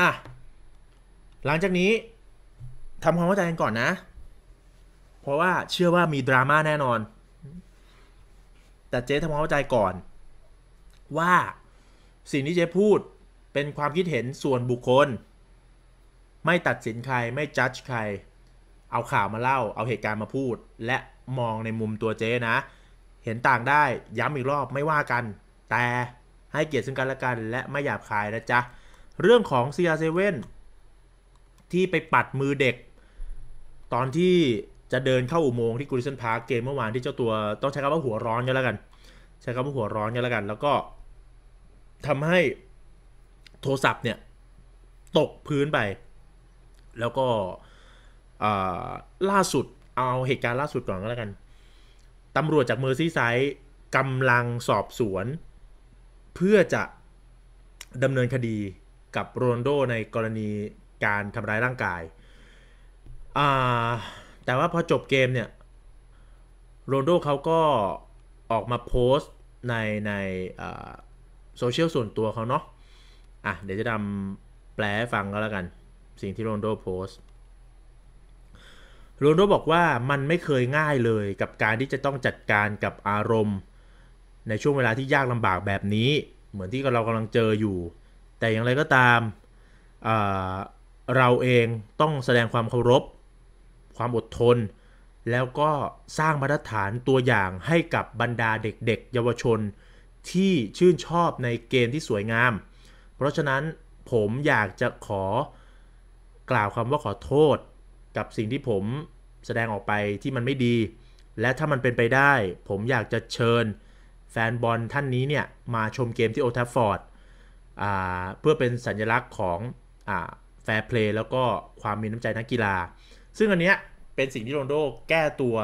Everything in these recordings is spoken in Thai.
่ะหลังจากนี้ทำความเข้าใจกันก่อนนะ เพราะว่าเชื่อว่ามี ดราม่าแน่นอน แต่เจ๊ทำความเข้าใจก่อน ว่าสิ่งที่เจ๊พูดเป็นความคิดเห็นส่วนบุคคล ไม่ตัดสินใครไม่จัดใคร เอาข่าวมาเล่า เอาเหตุการณ์มาพูด และมองในมุมตัวเจ๊นะ เห็นต่างได้ย้ำอีกรอบไม่ว่ากัน แต่ให้เกียรติซึ่งกันและกัน และไม่หยาบคายนะจ๊ะเรื่องของ CR7 ที่ไปปัดมือเด็ก ตอนที่จะเดินเข้าอุโมงค์ที่กริสันพาร์คเกม เมื่อวานที่เจ้าตัวต้องใช้คำว่าหัวร้อนกันแล้วกันใช้คำว่าหัวร้อนกันแล้วกัน แล้วก็ทำให้โทรศัพท์เนี่ยตกพื้นไป แล้วก็ล่าสุดเอาเหตุการณ์ล่าสุดก่อนก็แล้วกันตำรวจจากเมอร์ซี่ไซส์กำลังสอบสวน เพื่อจะดำเนินคดีกับโรนโดในกรณีการทำร้ายร่างกาย แต่ว่าพอจบเกมเนี่ยโรนโดเขาก็ออกมาโพสต์ในในโซเชียลส่วนตัวเขาเนาะอ่ะเดี๋ยวจะทำแปลให้ฟังก็แล้วกัน สิ่งที่โรนโดโพสต์โรนโดบอกว่ามันไม่เคยง่ายเลยกับการที่จะต้องจัดการกับอารมณ์ ในช่วงเวลาที่ยากลำบากแบบนี้ เหมือนที่เรากำลังเจออยู่แต่อย่างไรก็ตามเราเองต้องแสดงความเคารพ ความอดทน แล้วก็สร้างมาตรฐานตัวอย่างให้กับบรรดาเด็กๆ เยาวชนที่ชื่นชอบในเกมที่สวยงาม เพราะฉะนั้นผมอยากจะขอกล่าวคำว่าขอโทษกับสิ่งที่ผมแสดงออกไปที่มันไม่ดี และถ้ามันเป็นไปได้ผมอยากจะเชิญแฟนบอลท่านนี้เนี่ยมาชมเกมที่โอทัฟฟอร์ดเพื่อเป็นสัญลักษณ์ของแฟร์เพลย์ แล้วก็ความมีน้ำใจนักกีฬา ซึ่งอันเนี้ยเป็นสิ่งที่โรนโดแก้ตัว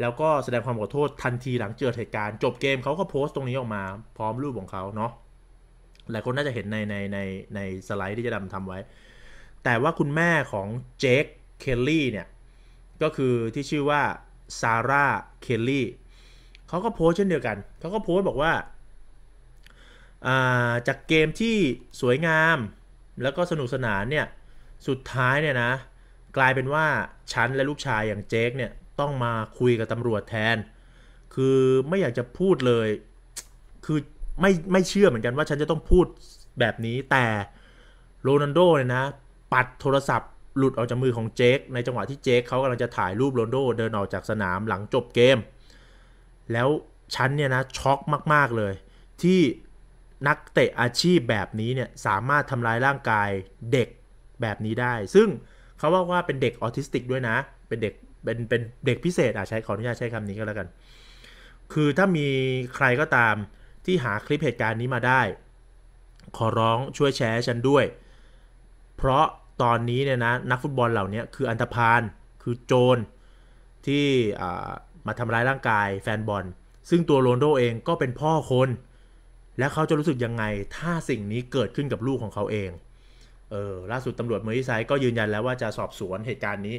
แล้วก็แสดงความขอโทษทันทีหลังเจอเหตุการณ์จบเกม เขาก็โพสต์ตรงนี้ออกมา พร้อมรูปของเขาเนาะหลายคนน่าจะเห็นในใน ใน ในสไลด์ที่จะดำทำไว้ แต่ว่าคุณแม่ของเจคเคลลี่เนี่ยก็คือที่ชื่อว่าซาร่าเคลลี่เขาก็โพสต์เช่นเดียวกันเขาก็โพสต์บอกว่าจากเกมที่สวยงามแล้วก็สนุกสนานเนี่ย สุดท้ายเนี่ยนะ กลายเป็นว่าฉันและลูกชายอย่างเจคเนี่ยต้องมาคุยกับ ตำรวจแทน คือไม่อยากจะพูดเลย คือ ไม่ ไม่เชื่อเหมือนกันว่าฉันจะต้องพูดแบบนี้ แต่ โรนันโดเนี่ยนะ ปัดโทรศัพท์หลุดออกจากมือของเจคในจังหวะที่เจคเขากำลังจะถ่ายรูปโรนโด เดินออกจากสนามหลังจบเกม แล้วฉันเนี่ยนะช็อกมาก ๆเลยที่นักเตะอาชีพแบบนี้เนี่ย สามารถทำลายร่างกายเด็กแบบนี้ได้ ซึ่งเขาว่าว่าเป็นเด็กออทิสติกด้วยนะ เป็นเด็กเป็นเป็นเด็กพิเศษอ่ะใช้ขออนุญาตใช้คำนี้ก็แล้วกัน คือถ้ามีใครก็ตามที่หาคลิปเหตุการณ์นี้มาได้ ขอร้องช่วยแชร์ฉันด้วย เพราะตอนนี้เนี่ยนะนักฟุตบอลเหล่านี้คืออันธพาลคือโจรที่มาทำร้ายร่างกายแฟนบอลซึ่งตัวโรนโดเองก็เป็นพ่อคนและเขาจะรู้ สึก ยัง ไงถ้าสิ่งนี้เกิดขึ้นกับลูกของเขาเอง เออ ล่า สุดตำรวจเมอร์ซี่ไซก็ยืนยัน แล้วว่าจะสอบสวน เหตุการณ์นี้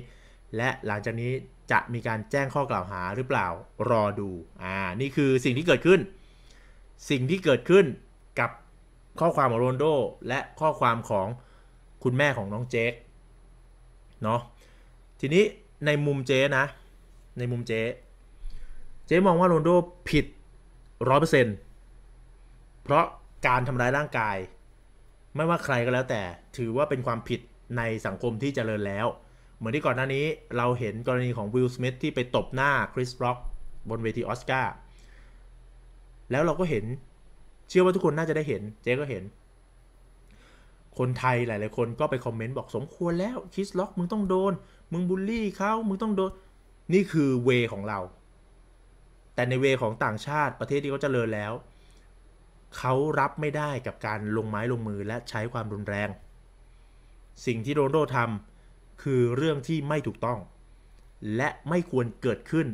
และหลังจากนี้จะมีการแจ้งข้อกล่าวหาหรือเปล่ารอดู อ่า นี่คือสิ่งที่เกิดขึ้น สิ่งที่เกิดขึ้นกับข้อความของโรนโด และข้อความของคุณแม่ของน้องเจคเนาะ ทีนี้ในมุมเจ๊นะ ในมุมเจ๊ เจ๊มองว่าโรนโดผิดร้อยเปอร์เซ็นต์เพราะการทำร้ายร่างกาย ไม่ว่าใครก็แล้วแต่ถือว่าเป็นความผิดในสังคมที่จเจริญแล้ว เหมือนที่ก่อนหน้านี้เราเห็นกรณีของวิลสมิธที่ไปตบหน้าคริสบล็อกบนเวทีออสการ์แล้วเราก็เห็นเชื่อว่าทุกคนน่าจะได้เห็นเจ๊ก็เห็น คนไทยหลาย ๆคนก็ไปคอมเมนต์บอกสมควรแล้ว คริสล็อกมึงต้องโดนมึงบูลลี่เขา มึงต้องโดนนี่คือเวของเรา แต่ในเวของต่างชาติประเทศที่เขาจเจริญแล้วเขารับไม่ได้กับการลงไม้ลงมือและใช้ความรุนแรง สิ่งที่โรนโดทำคือเรื่องที่ไม่ถูกต้อง และไม่ควรเกิดขึ้น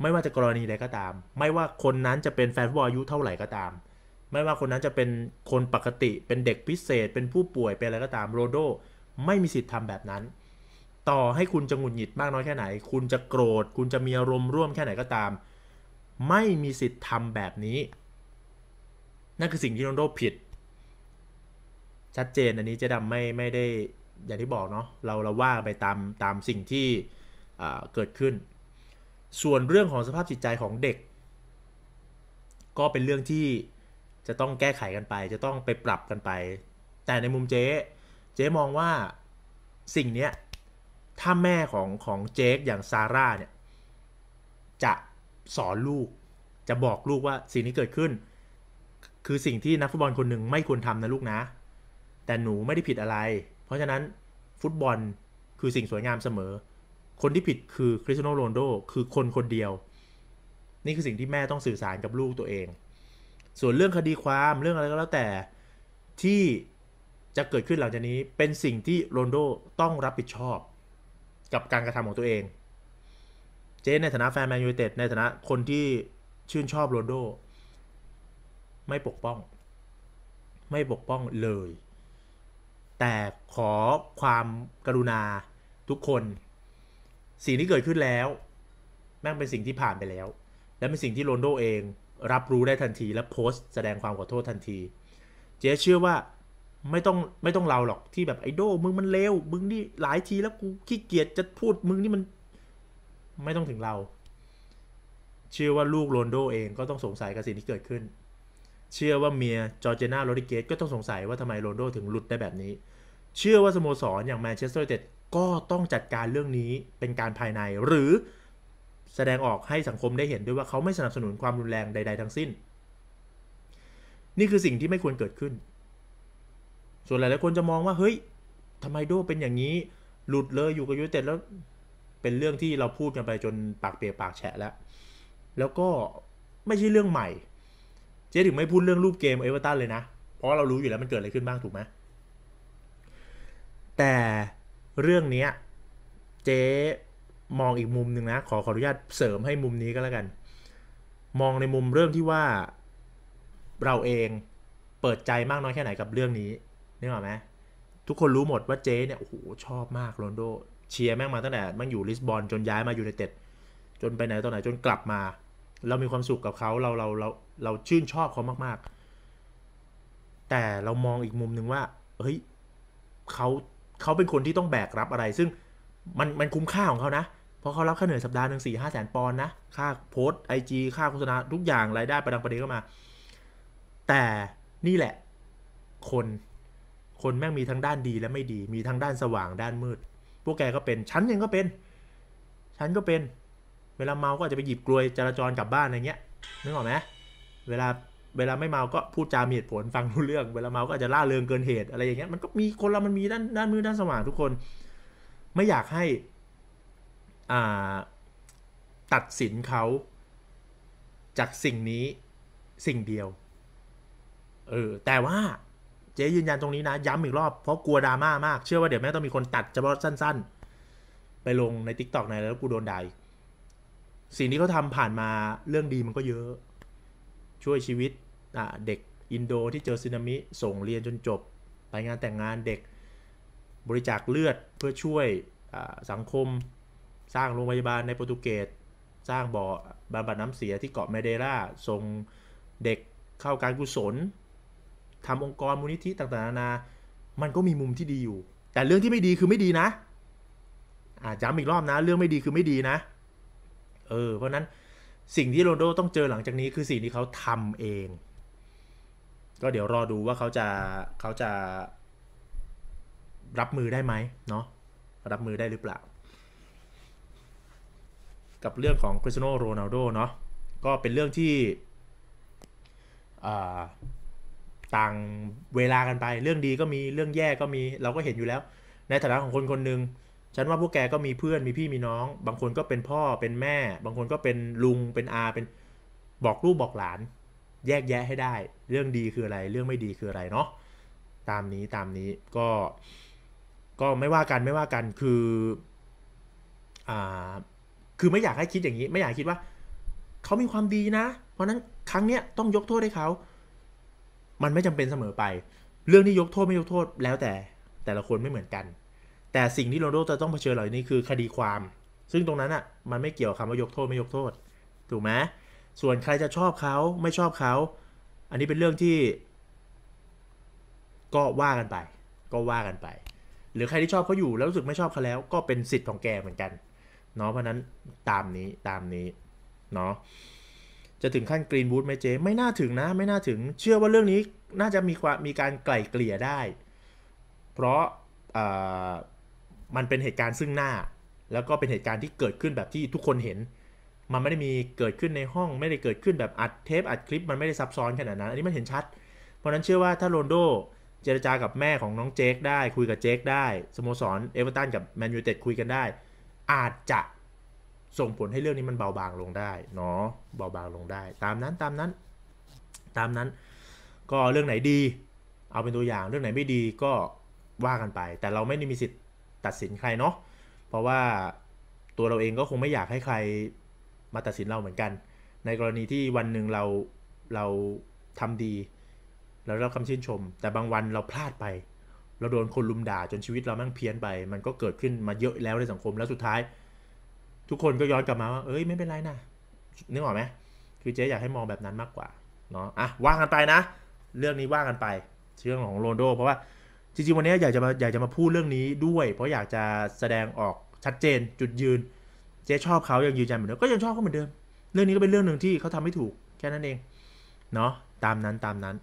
ไม่ว่าจะกรณีใดก็ตาม ไม่ว่าคนนั้นจะเป็นแฟนฟุตบอลอายุเท่าไหร่ก็ตาม ไม่ว่าคนนั้นจะเป็นคนปกติเป็นเด็กพิเศษ เป็นผู้ป่วยเป็นอะไรก็ตามโรโด ไม่มีสิทธิ์ทำแบบนั้น ต่อให้คุณจะหงุดหงิดมากน้อยแค่ไหน คุณจะโกรธ คุณจะมีอารมณ์ร่วมแค่ไหนก็ตาม ไม่มีสิทธิ์ทำแบบนี้นั่นคือสิ่งที่โรนโดผิด ชัดเจนอันนี้เจ๊ดาไม่ไม่ได้อย่างที่บอกเนาะเราเราว่าไปตามตามสิ่งที่เกิดขึ้น ส่วนเรื่องของสภาพจิตใจของเด็ก ก็เป็นเรื่องที่จะต้องแก้ไขกันไปจะต้องไปปรับกันไป แต่ในมุมเจ๊เจ๊มองว่าสิ่งเนี้ยถ้าแม่ของของเจ๊อย่างซาร่าเนี่ยจะสอนลูก จะบอกลูกว่าสิ่งนี้เกิดขึ้นคือสิ่งที่นักฟุตบอลคนหนึ่งไม่ควรทำนะลูกนะ แต่หนูไม่ได้ผิดอะไร เพราะฉะนั้นฟุตบอลคือสิ่งสวยงามเสมอ คนที่ผิดคือคริสโตโนโรนโดคือคนคนเดียว นี่คือสิ่งที่แม่ต้องสื่อสารกับลูกตัวเอง ส่วนเรื่องคดีความเรื่องอะไรก็แล้วแต่ที่ จะ เกิดขึ้น หลังจากนี้เป็นสิ่งที่โรนโดต้องรับผิดชอบกับการกระทำของตัวเอง เจนในฐานะแฟนแมนยูเต็ดในฐานะคนที่ชื่นชอบโรนโดไม่ปกป้อง ไม่ปกป้องเลย แต่ขอความกรุณาทุกคน สิ่งที่เกิดขึ้นแล้ว แม่งเป็นสิ่งที่ผ่านไปแล้ว และเป็นสิ่งที่โรนโดเองรับรู้ได้ทันทีและโพสต์แสดงความขอโทษทันที เจ๊เชื่อว่าไม่ต้องไม่ต้องเราหรอกที่แบบไอโดมึงมันเลว มึงนี่หลายทีแล้วกูขี้เกียจจะพูดมึงนี่มัน ไม่ต้องถึงเรา เชื่อว่าลูกโรนโดเอง ก็ต้องสงสัยกับสิ่งที่เกิดขึ้นเชื่อว่าเมียจอร์เจนาโรดิเกตก็ต้องสงสัยว่าทำไมโรนโดถึงหลุดได้แบบนี้ เชื่อว่าสโมสรอย่างแมนเชสเตอร์ยูไนเต็ดก็ต้องจัดการเรื่องนี้เป็นการภายใน หรือแสดงออกให้สังคมได้เห็นด้วยว่าเขาไม่สนับสนุนความรุนแรงใดๆทั้งสิ้น นี่คือสิ่งที่ไม่ควรเกิดขึ้น ส่วนหลายๆคนจะมองว่าเฮ้ยทำไมโดเป็นอย่างนี้หลุดเลยอยู่กับยูไนเต็ดแล้ว เป็นเรื่องที่เราพูดกันไปจนปากเปียกปากแฉะแล้วแล้วก็ไม่ใช่เรื่องใหม่จ๊ถึงไม่พูดเรื่องรูปเกมเอเวอร์ตันเลยนะ เพราะเรารู้อยู่แล้วมันเกิดอะไรขึ้นบ้างถูกไหม แต่เรื่องนี้เจ๊มองอีกมุมหนึ่งนะ ขอขออนุญาตเสริมให้มุมนี้ก็แล้วกัน มองในมุมเรื่องที่ว่าเราเองเปิดใจมากน้อยแค่ไหนกับเรื่องนี้นึกออกไหม ทุกคนรู้หมดว่าเจ๊เนี่ยโอ้โหชอบมากโรนโดเชียร์แม่งมาตั้งแต่ม่นอยู่ลิสบอนจนย้ายมาอยู่ในเต็ด จนไปไหนตอนไหน จนกลับมาเรามีความสุขกับเขา เราเรา เรา เรา ชื่นชอบเขามาก ๆ แต่เรามองอีกมุมหนึ่งว่าเฮ้ยเขาเขาเป็นคนที่ต้องแบกรับอะไร ซึ่งมัน มันคุ้มค่าของเขานะ เพราะเขารับค่าเหนื่อยสัปดาห์หนึ่งสี่ห้าแสนปอนด์นะ ค่าโพสไอจีค่าโฆษณาทุกอย่างรายได้ประดังประเดก็มา แต่นี่แหละ คนคนแม่งมีทั้งด้านดี และไม่ดีมีทั้งด้านสว่างด้านมืดพวกแกก็เป็นฉันยังก็เป็นฉันก็เป็นเวลาเมา ก็จะไปหยิบกลวยจราจรกลับบ้านอะไรเงี้ยนึกออกไหมเวลา เวลาไม่เมาก็พูดจามียดผลฟังรู้เรื่อง เวลาเมาก็อาจจะล่าเริงเกินเหตุ อะไรอย่างเงี้ย มันก็มีคนเรามันมีด้านด้านมือ ด้านสว่างทุกคน ไม่อยากให้ อ่า ตัดสินเขา จากสิ่งนี้สิ่งเดียว เออ แต่ว่า เจ๊ยืนยันตรงนี้นะ ย้ำอีกรอบ เพราะกลัวดราม่ามาก เชื่อว่าเดี๋ยวแม่ต้องมีคนตัดเฉพาะสั้น ๆ ไปลงในทิกตอกไหนแล้วกูโดนด่าอีกสิ่งที่เขาทาผ่านมาเรื่องดีมันก็เยอะ ช่วยชีวิตเด็กอินโดที่เจอสึนามิส่งเรียนจนจบ ไปงานแต่งงานเด็กบริจาคเลือดเพื่อช่วยสังคมสร้างโรงพยาบาลในโปรตุเกสสร้างบ่อบาบัดน้ำเสียที่เกาะเมเดราส่งเด็กเข้าการกุศลทำองค์กรมูลนิธิต่างๆนานา มันก็มีมุมที่ดีอยู่ แต่เรื่องที่ไม่ดีคือไม่ดีนะอ่าจำอีกรอบนะเรื่องไม่ดีคือไม่ดีนะเออเพราะนั้นสิ่งที่โรนโดต้องเจอหลังจากนี้คือสิ่งที่เขาทำเอง ก็เดี๋ยวรอดูว่าเขาจะเขาจะ รับมือได้ไหม เนาะรับมือได้หรือเปล่า กับเรื่องของคริสโนโรนัลโดเนาะก็เป็นเรื่องที่ ต่างเวลากันไป เรื่องดีก็มีเรื่องแย่ก็มีเราก็เห็นอยู่แล้ว ในฐานะของคนคนหนึ่งฉันว่าพวกแกก็มีเพื่อนมีพี่มีน้อง บางคนก็เป็นพ่อเป็นแม่ บางคนก็เป็นลุงเป็นอา เป็นบอกลูกบอกหลาน แยกแยะให้ได้ เรื่องดีคืออะไร เรื่องไม่ดีคืออะไรเนาะตามนี้ตามนี้ก็ ก็ไม่ว่ากันไม่ว่ากันคืออ่าคือไม่อยากให้คิดอย่างนี้ ไม่อยากคิดว่าเขามีความดีนะ เพราะนั้นครั้งเนี้ยต้องยกโทษให้เขา มันไม่จำเป็นเสมอไป เรื่องที่ยกโทษไม่ยกโทษแล้วแต่แต่ละคนไม่เหมือนกันแต่สิ่งที่โรนโดจะต้องเผชิญเหล่านี้คือคดีความ ซึ่งตรงนั้นอะ่ะมันไม่เกี่ยวคำว่ายกโทษไม่ยกโทษ ถูกไหม ส่วนใครจะชอบเขาไม่ชอบเขา อันนี้เป็นเรื่องที่ ก็ว่ากันไป ก็ว่ากันไป หรือใครที่ชอบเขาอยู่แล้วรู้สึกไม่ชอบเขาแล้วก็เป็นสิทธิ์ของแกเหมือนกัน เนาะเพราะนั้นตามนี้ตามนี้ เนาะ จะถึงขั้นกรีนบูธไหมเจ๊ไม่น่าถึงนะ ไม่น่าถึงเชื่อว่าเรื่องนี้น่าจะมีความมีการไกล่เกลี่ยได้ เพราะมันเป็นเหตุการณ์ซึ่งหน้า แล้วก็เป็นเหตุการณ์ที่เกิดขึ้นแบบที่ทุกคนเห็น มันไม่ได้มีเกิดขึ้นในห้อง ไม่ได้เกิดขึ้นแบบอัดเทปอัดคลิป มันไม่ได้ซับซ้อนขนาดนั้น อันนี้มันเห็นชัด เพราะนั้นเชื่อว่าถ้าโรนโดเจรจากับแม่ของน้องเจคได้ คุยกับเจคได้สโมสรเอเวอร์ตันกับแมนยูเต็ดคุยกันได้ อาจจะส่งผลให้เรื่องนี้มันเบาบางลงได้เนาะ เบาบางลงได้ ตามนั้น ตามนั้น ตามนั้น ก็เรื่องไหนดี เอาเป็นตัวอย่าง เรื่องไหนไม่ดีก็ว่ากันไป แต่เราไม่ได้มีสิทธิตัดสินใครเนาะ เพราะว่าตัวเราเองก็คงไม่อยากให้ใครมาตัดสินเราเหมือนกัน ในกรณีที่วันหนึ่งเราเราทำดี เราได้รับคำชื่นชม แต่บางวันเราพลาดไป เราโดนคนลุมด่าจนชีวิตเราแม่งเพี้ยนไป มันก็เกิดขึ้นมาเยอะแล้วในสังคมแล้วสุดท้าย ทุกคนก็ย้อนกลับมาว่า เอ้ยไม่เป็นไรนะนึกออกไหมคือเจ๊อยากให้มองแบบนั้นมากกว่า เนาะ อ่ะว่างกันไปนะ เรื่องนี้ว่างกันไป เรื่องของโรนโดเพราะว่าจริงๆวันนี้อยากจะมาอยากจะมาพูดเรื่องนี้ด้วยเพราะอยากจะแสดงออกชัดเจนจุดยืน เจ๊ชอบเขายังยืนยันเหมือนเดิมก็ยังชอบเขาเหมือนเดิมเรื่องนี้ก็เป็นเรื่องหนึ่งที่เขาทำไม่ถูกแค่นั้นเองเนาะตามนั้นตามนั้น